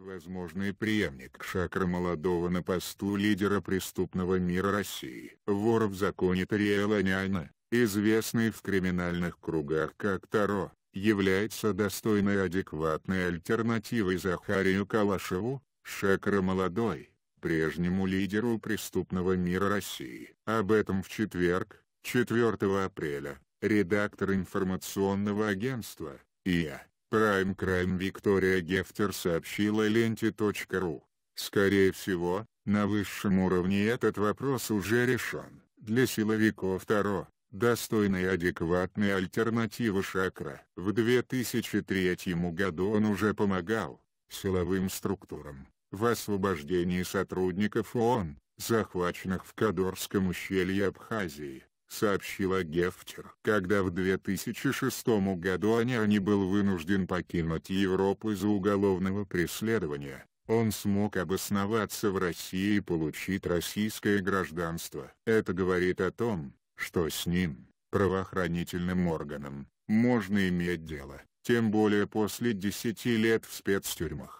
возможный преемник Шакра Молодого на посту лидера преступного мира России. Вор в законе Тариэланяна, известный в криминальных кругах как Таро, является достойной адекватной альтернативой Захарию Калашеву, Шакра Молодой, прежнему лидеру преступного мира России. Об этом в четверг, 4 апреля, редактор информационного агентства, ИА. Prime Crime Виктория Гефтер сообщила ленте.ру. Скорее всего, на высшем уровне этот вопрос уже решен. Для силовиков Таро – достойная и адекватная альтернатива шакра. В 2003 году он уже помогал силовым структурам в освобождении сотрудников ООН, захваченных в Кадорском ущелье Абхазии сообщила Гефтер. Когда в 2006 году Аняни был вынужден покинуть Европу из-за уголовного преследования, он смог обосноваться в России и получить российское гражданство. Это говорит о том, что с ним, правоохранительным органом, можно иметь дело, тем более после 10 лет в спецтюрьмах.